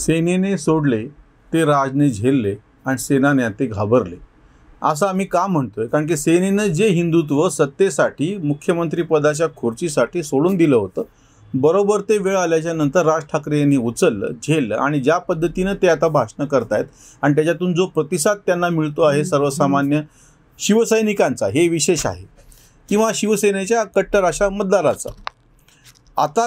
सेनेने सोडले ते राजने झेलले आणि सेनाने ते घाबरले असं आम्ही का म्हणतोय कारण की सेनेनं जे हिंदुत्व सत्तेसाठी मुख्यमंत्रीपदाच्या खुर्चीसाठी सोडून दिलं होतं बरोबर ते वेळ आल्याच्या नंतर राज ठाकरे यांनी उचललं झेललं आणि ज्या पद्धतीनं ते आता भाषणं करतायत आणि त्याच्यातून जो प्रतिसाद त्यांना मिळतो आहे सर्वसामान्य शिवसैनिकांचा हे विशेष आहे किंवा शिवसेनेच्या कट्टर अशा मतदाराचा आता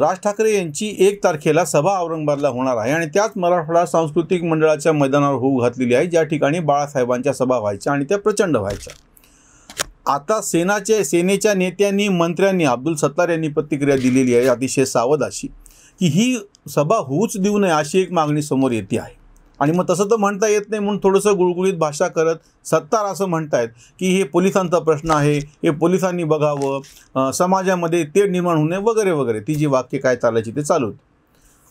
राज ठाकरे यांची एक तारखेला सभा औरंगाबादला होणार आहे आणि त्याच मराठवाडा सांस्कृतिक मंडळाच्या मैदानावर होऊ घातलेली आहे ज्या ठिकाणी बाळासाहेबांच्या सभा व्हायच्या आणि त्या प्रचंड व्हायच्या आता सेनाचे सेनेच्या नेत्यांनी मंत्र्यांनी अब्दुल सत्तार यांनी प्रतिक्रिया दिलेली आहे अतिशय सावध अशी की ही सभा होऊच देऊ नये अशी एक मागणी समोर येते आहे आणि मग तसं तर म्हणता येत नाही म्हणून थोडंसं गुळगुळीत भाषा करत सत्तार असं म्हणतायत की हे पोलिसांचा प्रश्न आहे हे पोलिसांनी बघावं समाजामध्ये ते निर्माण होणे वगैरे वगैरे ती जी वाक्य काय चालायची ते चालूत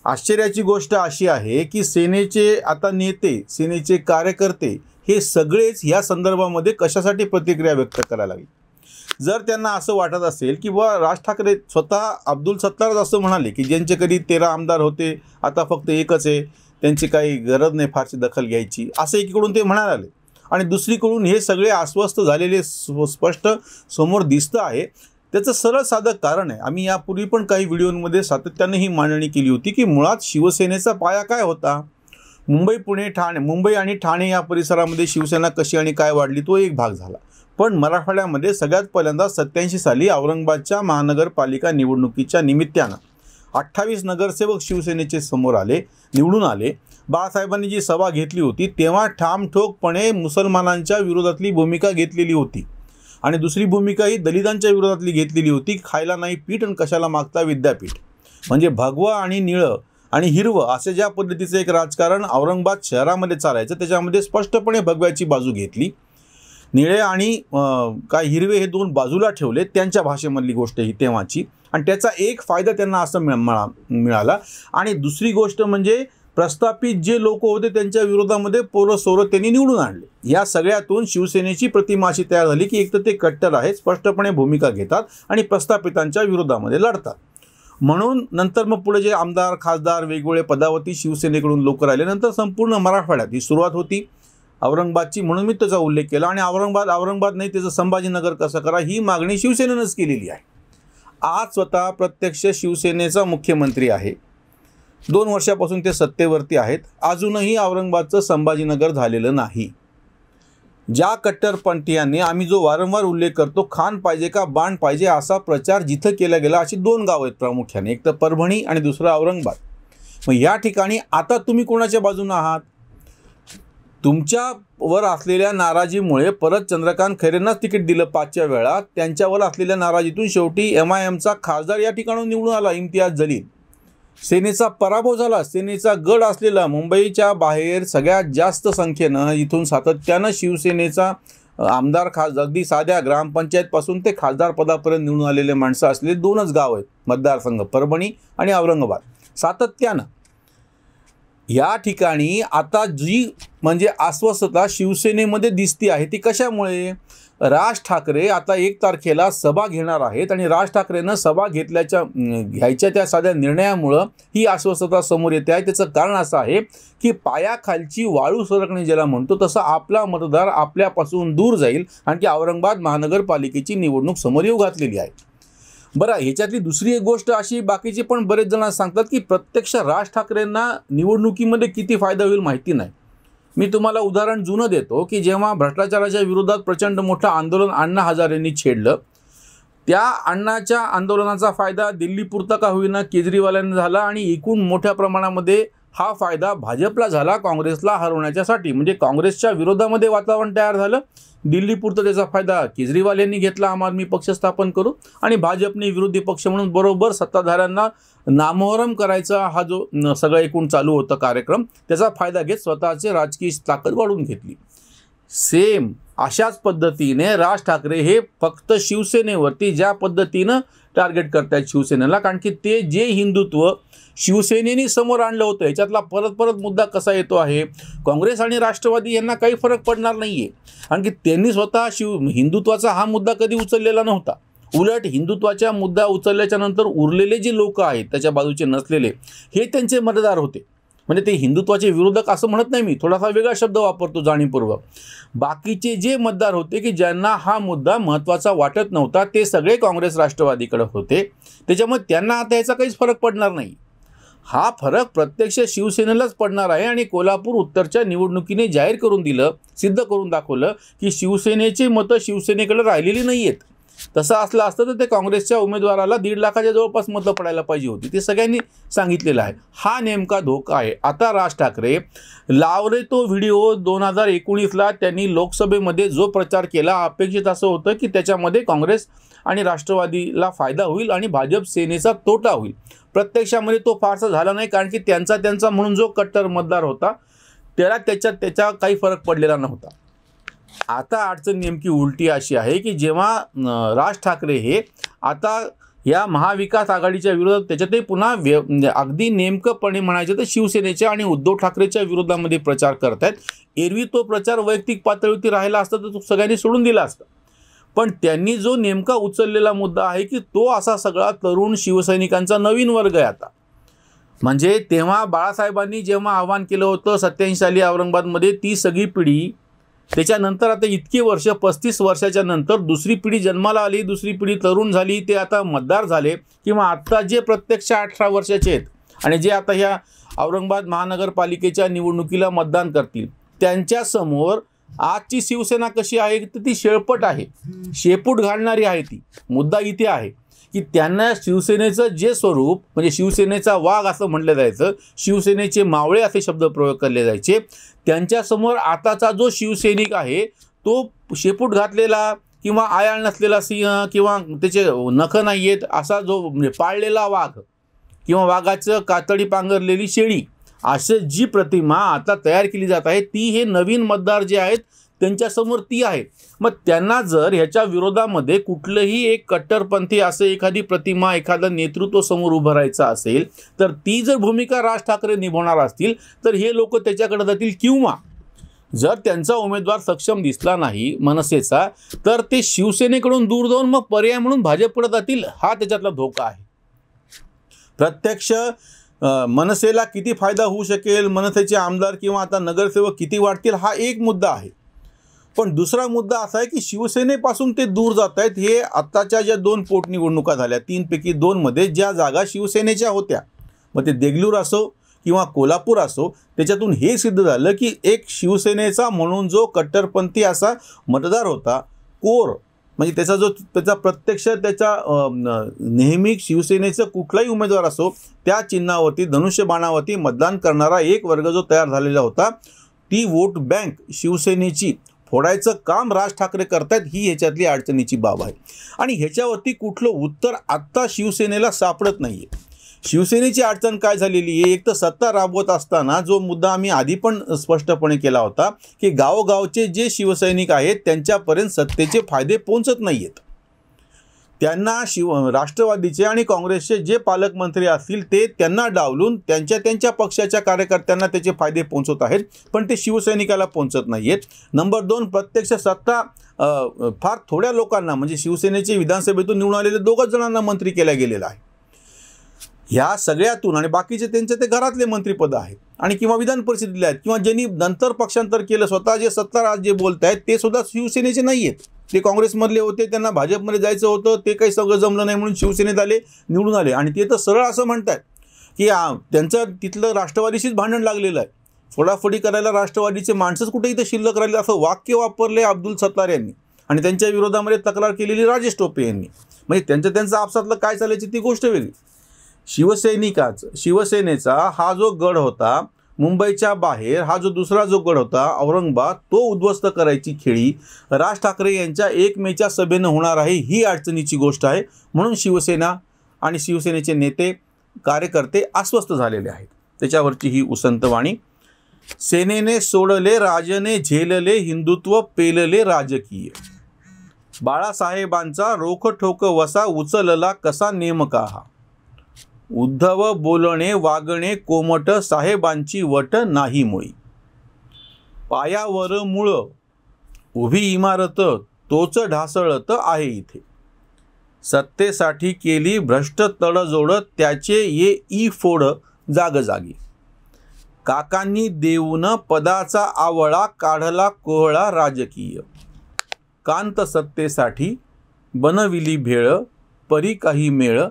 आश्चर्याची गोष्ट अशी आहे की सेनेचे आता नेते सेनेचे कार्यकर्ते हे सगळेच ह्या संदर्भामध्ये कशासाठी प्रतिक्रिया व्यक्त करायला लागली जर त्यांना असं वाटत असेल की बा राज ठाकरे स्वतः अब्दुल सत्तारच असं म्हणाले की ज्यांचे कधी तेरा आमदार होते आता फक्त एकच आहे त्यांची काही गरज नाही फारशी दखल घ्यायची असं एकीकडून ते म्हणायला आले आणि दुसरीकडून हे सगळे अस्वस्थ झालेले स्पष्ट समोर दिसतं आहे त्याचं सरळ साधं कारण आहे आम्ही यापूर्वी पण काही व्हिडिओमध्ये सातत्याने ही मांडणी केली होती की मुळात शिवसेनेचा पाया काय होता मुंबई पुणे ठाणे मुंबई आणि ठाणे या परिसरामध्ये शिवसेना कशी आणि काय वाढली तो एक भाग झाला पण मराठवाड्यामध्ये सगळ्यात पहिल्यांदा सत्याऐंशी साली औरंगाबादच्या महानगरपालिका निवडणुकीच्या निमित्तानं अठ्ठावीस नगरसेवक शिवसेनेचे समोर आले निवडून आले बाळासाहेबांनी जी सभा घेतली होती तेव्हा ठामठोकपणे मुसलमानांच्या विरोधातली भूमिका घेतलेली होती आणि दुसरी भूमिका ही दलितांच्या विरोधातली घेतलेली होती खायला नाही पीठ आणि कशाला मागता विद्यापीठ म्हणजे भगवा आणि निळं आणि हिरवं असे ज्या पद्धतीचं एक राजकारण औरंगाबाद शहरामध्ये चालायचं त्याच्यामध्ये स्पष्टपणे भगव्याची बाजू घेतली निळे आणि काय हिरवे हे दोन बाजूला ठेवले त्यांच्या भाषेमधली गोष्ट ही तेव्हाची आणि त्याचा एक फायदा त्यांना असं मिळा मिळाला आणि दुसरी गोष्ट म्हणजे प्रस्थापित जे लोक होते त्यांच्या विरोधामध्ये पोरं सोरं त्यांनी निवडून आणले या सगळ्यातून शिवसेनेची प्रतिमा अशी तयार झाली की एक तर ते कट्टर आहेत स्पष्टपणे भूमिका घेतात आणि प्रस्थापितांच्या विरोधामध्ये लढतात म्हणून नंतर मग पुढे जे आमदार खासदार वेगवेगळे पदावरती शिवसेनेकडून लोक राहिले नंतर संपूर्ण मराठवाड्यात ही सुरुवात होती औरंगाबादची म्हणून मी त्याचा उल्लेख केला आणि औरंगाबाद औरंगाबाद नाही त्याचं संभाजीनगर कसं करा ही मागणी शिवसेनेनंच केलेली आहे आज स्वतः प्रत्यक्ष शिवसेनेचा मुख्यमंत्री आहे दोन वर्षापासून ते सत्तेवरती आहेत अजूनही औरंगाबादचं संभाजीनगर झालेलं नाही ज्या कट्टरपंथीयांनी आम्ही जो वारंवार उल्लेख करतो खान पाहिजे का बाण पाहिजे असा प्रचार जिथं केला गेला अशी दोन गावं आहेत प्रामुख्याने एक तर परभणी आणि दुसरं औरंगाबाद मग या ठिकाणी आता तुम्ही कोणाच्या बाजूनं आहात तुमच्यावर असलेल्या नाराजीमुळे परत चंद्रकांत खैरेंनाच तिकीट दिलं पाचच्या वेळा त्यांच्यावर असलेल्या नाराजीतून शेवटी एम आय एमचा खासदार या ठिकाणून निवडून आला इम्तियाज जलील सेनेचा पराभव झाला सेनेचा गड असलेला मुंबईच्या बाहेर सगळ्यात जास्त संख्येनं इथून सातत्यानं शिवसेनेचा आमदार खास अगदी साध्या ग्रामपंचायतपासून ते खासदार पदापर्यंत निवडून आलेले माणसं असलेले दोनच गाव आहेत मतदारसंघ परभणी आणि औरंगाबाद सातत्यानं या ठिकाणी आता जी म्हणजे अस्वस्थता शिवसेनेमध्ये दिसती आहे ती कशामुळे राज ठाकरे आता एक तारखेला सभा घेणार आहेत आणि राज ठाकरेनं सभा घेतल्याच्या घ्यायच्या त्या साध्या निर्णयामुळं ही अस्वस्थता समोर येते आहे त्याचं कारण असं आहे की पायाखालची वाळू सरकणे ज्याला म्हणतो तसं आपला मतदार आपल्यापासून दूर जाईल आणि औरंगाबाद महानगरपालिकेची निवडणूक समोर येऊ घातलेली आहे बरं ह्याच्यातली दुसरी एक गोष्ट अशी बाकीचे पण बरेच जण सांगतात की प्रत्यक्ष राज ठाकरेंना निवडणुकीमध्ये किती फायदा होईल माहिती नाही मी तुम्हाला उदाहरण जुनं देतो की जेव्हा भ्रष्टाचाराच्या विरोधात प्रचंड मोठं आंदोलन अण्णा हजारेंनी छेडलं त्या अण्णाच्या आंदोलनाचा फायदा दिल्लीपुरता का होईना केजरीवाल्यांना झाला आणि एकूण मोठ्या प्रमाणामध्ये हा फायदा भाजपला झाला काँग्रेसला हरवण्याच्यासाठी म्हणजे काँग्रेसच्या विरोधामध्ये वातावरण तयार झालं दिल्लीपुरतं त्याचा फायदा केजरीवाल यांनी घेतला आम आदमी पक्ष स्थापन करू आणि भाजपने विरोधी पक्ष म्हणून बरोबर सत्ताधाऱ्यांना नामोहरम करायचा हा जो सगळं एकूण चालू होतं कार्यक्रम त्याचा फायदा घेत स्वतःचे राजकीय ताकद वाढून घेतली सेम अशाच पद्धतीने राज ठाकरे हे फक्त शिवसेनेवरती ज्या पद्धतीनं टार्गेट करतायत शिवसेनेला कारण की ते जे हिंदुत्व शिवसेनेने समोर आणलं होतं याच्यातला परत परत मुद्दा कसा येतो आहे काँग्रेस आणि राष्ट्रवादी यांना काही फरक पडणार नाही आहे कारण की त्यांनी स्वतः शिव हिंदुत्वाचा हा मुद्दा कधी उचललेला नव्हता उलट हिंदुत्वाचा मुद्दा उचलल्याच्या नंतर उरलेले जे लोक आहेत त्याच्या बाजूचे नसलेले हे त्यांचे मतदार होते म्हणजे ते हिंदुत्वाचे विरोधक असं म्हणत नाही मी थोडासा वेगळा शब्द वापरतो जाणीवपूर्वक बाकीचे जे मतदार होते की ज्यांना हा मुद्दा महत्त्वाचा वाटत नव्हता ते सगळे काँग्रेस राष्ट्रवादीकडे होते त्याच्यामुळे त्यांना आता याचा काहीच फरक पडणार नाही हा फरक प्रत्यक्ष शिवसेनेलाच पडणार आहे आणि कोल्हापूर उत्तरच्या निवडणुकीने जाहीर करून दिलं सिद्ध करून दाखवलं की शिवसेनेची मतं शिवसेनेकडे राहिलेली नाही आहेत तसं असलं असतं तर ते काँग्रेसच्या उमेदवाराला दीड लाखाच्या जवळपास मतं पडायला पाहिजे होती ते सगळ्यांनी सांगितलेलं आहे हा नेमका धोका आहे आता राज ठाकरे लावरे तो व्हिडिओ दोन हजार एकोणीसला त्यांनी लोकसभेमध्ये जो प्रचार केला अपेक्षित असं होतं की त्याच्यामध्ये काँग्रेस आणि राष्ट्रवादीला फायदा होईल आणि भाजप सेनेचा तोटा होईल प्रत्यक्षामध्ये तो फारसा झाला नाही कारण की त्यांचा त्यांचा म्हणून जो कट्टर मतदार होता त्याला त्याच्यात त्याचा काही फरक पडलेला नव्हता आता अडचण नेमकी उलटी अशी आहे की जेव्हा राज ठाकरे हे आता या महाविकास आघाडीच्या विरोधात त्याच्यातही पुन्हा व्य म्हणजे अगदी नेमकंपणे म्हणायचं तर शिवसेनेच्या आणि उद्धव ठाकरेच्या विरोधामध्ये प्रचार करत आहेत एरवी तो प्रचार वैयक्तिक पातळीवरती राहिला असता तर तो सगळ्यांनी सोडून दिला असता पण त्यांनी जो नेमका उचललेला मुद्दा आहे की तो असा सगळा तरुण शिवसैनिकांचा नवीन वर्ग आहे आता म्हणजे तेव्हा बाळासाहेबांनी जेव्हा आवाहन केलं होतं सत्याऐंशी साली औरंगाबादमध्ये ती सगळी पिढी त्याच्यानंतर आता इतकी वर्ष पस्तीस वर्षाच्या नंतर दुसरी पिढी जन्माला आली दुसरी पिढी तरुण झाली ते आता मतदार झाले किंवा आत्ता जे प्रत्यक्ष अठरा वर्षाचे आहेत आणि जे आता ह्या औरंगाबाद महानगरपालिकेच्या निवडणुकीला मतदान करतील त्यांच्यासमोर आजची शिवसेना कशी आहे तर ती शेळपट आहे शेपूट घालणारी आहे ती मुद्दा इथे आहे की त्यांना शिवसेनेचं जे स्वरूप म्हणजे शिवसेनेचा वाघ असं म्हटलं जायचं शिवसेनेचे मावळे असे शब्द प्रयोग केले जायचे त्यांच्यासमोर आताचा जो शिवसैनिक आहे तो शेपूट घातलेला किंवा आयाळ नसलेला सिंह किंवा त्याचे नख नाही आहेत असा जो म्हणजे पाळलेला वाघ किंवा वाघाचं कातडी पांघरलेली शेळी अशी जी प्रतिमा आता तयार केली जात आहे ती हे नवीन मतदार जे आहेत त्यांच्यासमोर ती आहे मग त्यांना जर ह्याच्या विरोधामध्ये कुठलंही एक कट्टरपंथी असं एखादी प्रतिमा एखादं नेतृत्व समोर उभं राहायचं असेल तर ती जर भूमिका राज ठाकरे निभवणार असतील तर हे लोक त्याच्याकडे जातील किंवा जर त्यांचा उमेदवार सक्षम दिसला नाही मनसेचा तर ते शिवसेनेकडून दूर जाऊन मग पर्याय म्हणून भाजपकडे जातील हा त्याच्यातला धोका आहे प्रत्यक्ष मनसेला किती फायदा होऊ शकेल मनसेचे आमदार किंवा आता नगरसेवक किती वाढतील हा एक मुद्दा आहे पण दुसरा मुद्दा असा आहे की शिवसेनेपासून ते दूर जात आहेत हे आत्ताच्या ज्या दोन पोटनिवडणुका झाल्या तीनपैकी दोनमध्ये ज्या जागा शिवसेनेच्या होत्या मग ते देगलूर असो किंवा कोल्हापूर असो त्याच्यातून हे सिद्ध झालं की एक शिवसेनेचा म्हणून जो कट्टरपंथी असा मतदार होता कोर म्हणजे त्याचा जो त्याचा प्रत्यक्ष त्याचा नेहमी शिवसेनेचं कुठलाही उमेदवार असो त्या चिन्हावरती धनुष्यबाणावरती मतदान करणारा एक वर्ग जो तयार झालेला होता ती वोट बँक शिवसेनेची फोडायचं काम राज ठाकरे करतायत ही ह्याच्यातली अडचणीची बाब आहे आणि ह्याच्यावरती कुठलं उत्तर आत्ता शिवसेनेला सापडत नाही आहे शिवसेनेची अडचण काय झालेली आहे एक तर सत्ता राबवत असताना जो मुद्दा आम्ही आधी पण स्पष्टपणे केला होता की गावोगावचे जे शिवसैनिक आहेत त्यांच्यापर्यंत सत्तेचे फायदे पोहोचत नाही आहेत त्यांना शिव राष्ट्रवादीचे आणि काँग्रेसचे जे पालकमंत्री असतील ते त्यांना डावलून त्यांच्या त्यांच्या पक्षाच्या कार्यकर्त्यांना त्याचे फायदे पोहोचवत आहेत पण ते शिवसैनिकाला पोहोचत नाही आहेत नंबर दोन प्रत्यक्ष सत्ता फार थोड्या लोकांना म्हणजे शिवसेनेचे विधानसभेतून निवडून आलेले दोघंच जणांना मंत्री केल्या गेलेला आहे ह्या सगळ्यातून आणि बाकीचे त्यांचे ते घरातले मंत्रीपद आहेत आणि किंवा विधान परिषदेतले आहेत किंवा ज्यांनी नंतर पक्षांतर केलं स्वतः जे आज जे बोलत आहेत ते सुद्धा शिवसेनेचे नाही आहेत ते काँग्रेसमधले होते त्यांना भाजपमध्ये जायचं होतं ते काही सगळं जमलं नाही म्हणून शिवसेनेत आले निवडून आले आणि ते तर सरळ असं म्हणत आहेत की त्यांचं तिथलं राष्ट्रवादीशीच भांडण लागलेलं आहे फोडाफोडी करायला राष्ट्रवादीचे माणसंच कुठे इथं शिल्लक राहिले असं वाक्य वापरले अब्दुल सत्तार यांनी आणि त्यांच्या विरोधामध्ये तक्रार केलेली राजेश टोपे यांनी म्हणजे त्यांचं त्यांचं आपसातलं काय चालायची ती गोष्ट वेगळी शिवसैनिकाचं शिवसेनेचा हा जो गड होता मुंबईच्या बाहेर हा जो दुसरा जो गड होता औरंगाबाद तो उद्ध्वस्त करायची खेळी राज ठाकरे यांच्या एक मेच्या सभेनं होणार आहे ही अडचणीची गोष्ट आहे म्हणून शिवसेना आणि शिवसेनेचे नेते कार्यकर्ते अस्वस्थ झालेले आहेत त्याच्यावरची ही उसंतवाणी सेनेने सोडले राजने झेलले हिंदुत्व पेलले राजकीय बाळासाहेबांचा रोखठोक वसा उचलला कसा नेमका हा उद्धव बोलणे वागणे कोमट साहेबांची वट नाही मुळी पायावर मुळ उभी इमारत तोच ढासळत आहे इथे सत्तेसाठी केली भ्रष्ट तडजोड त्याचे ये ई फोड जागी काकांनी देऊन पदाचा आवळा काढला कोहळा राजकीय कांत सत्तेसाठी बनविली भेळ परी काही मेळ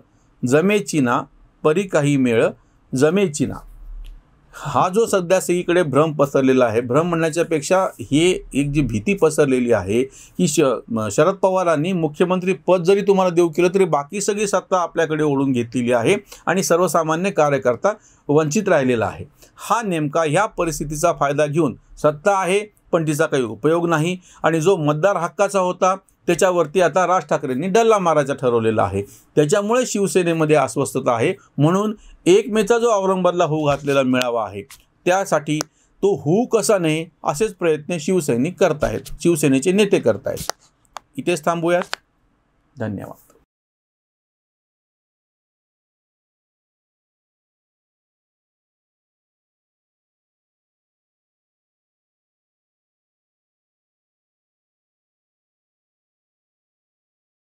जमेची ना परी काही मेळ जमेची ना हा जो सध्या सगळीकडे भ्रम पसरलेला आहे भ्रम म्हणण्याच्यापेक्षा हे एक जी भीती पसरलेली आहे की श शरद पवारांनी मुख्यमंत्री पद जरी तुम्हाला देऊ केलं तरी बाकी सगळी सत्ता आपल्याकडे ओढून घेतलेली आहे आणि सर्वसामान्य कार्यकर्ता वंचित राहिलेला आहे हा नेमका ह्या परिस्थितीचा फायदा घेऊन सत्ता आहे पण तिचा काही उपयोग नाही आणि जो मतदार हक्काचा होता त्याच्यावरती आता राज ठाकरेंनी डल्ला मारायचा ठरवलेला आहे त्याच्यामुळे शिवसेनेमध्ये अस्वस्थता आहे म्हणून एक मेचा जो औरंगाबादला होऊ घातलेला मेळावा आहे त्यासाठी तो होऊ कसा नाही असेच प्रयत्न शिवसैनिक करतायत शिवसेनेचे नेते करतायत इथेच थांबूयात धन्यवाद